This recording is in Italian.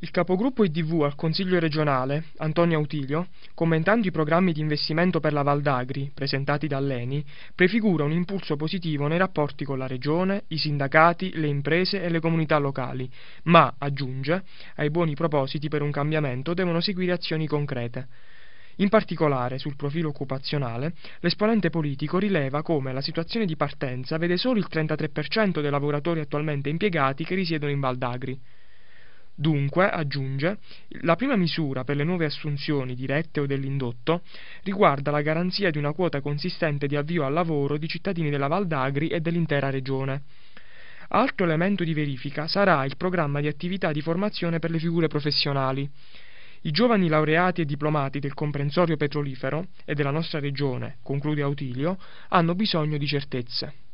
Il capogruppo IDV al Consiglio regionale, Antonio Autilio, commentando i programmi di investimento per la Val d'Agri presentati dall'ENI, prefigura un impulso positivo nei rapporti con la regione, i sindacati, le imprese e le comunità locali, ma, aggiunge, ai buoni propositi per un cambiamento devono seguire azioni concrete. In particolare, sul profilo occupazionale, l'esponente politico rileva come la situazione di partenza vede solo il 33% dei lavoratori attualmente impiegati che risiedono in Val d'Agri. Dunque, aggiunge, la prima misura per le nuove assunzioni dirette o dell'indotto riguarda la garanzia di una quota consistente di avvio al lavoro di cittadini della Val d'Agri e dell'intera regione. Altro elemento di verifica sarà il programma di attività di formazione per le figure professionali. I giovani laureati e diplomati del comprensorio petrolifero e della nostra regione, conclude Autilio, hanno bisogno di certezze.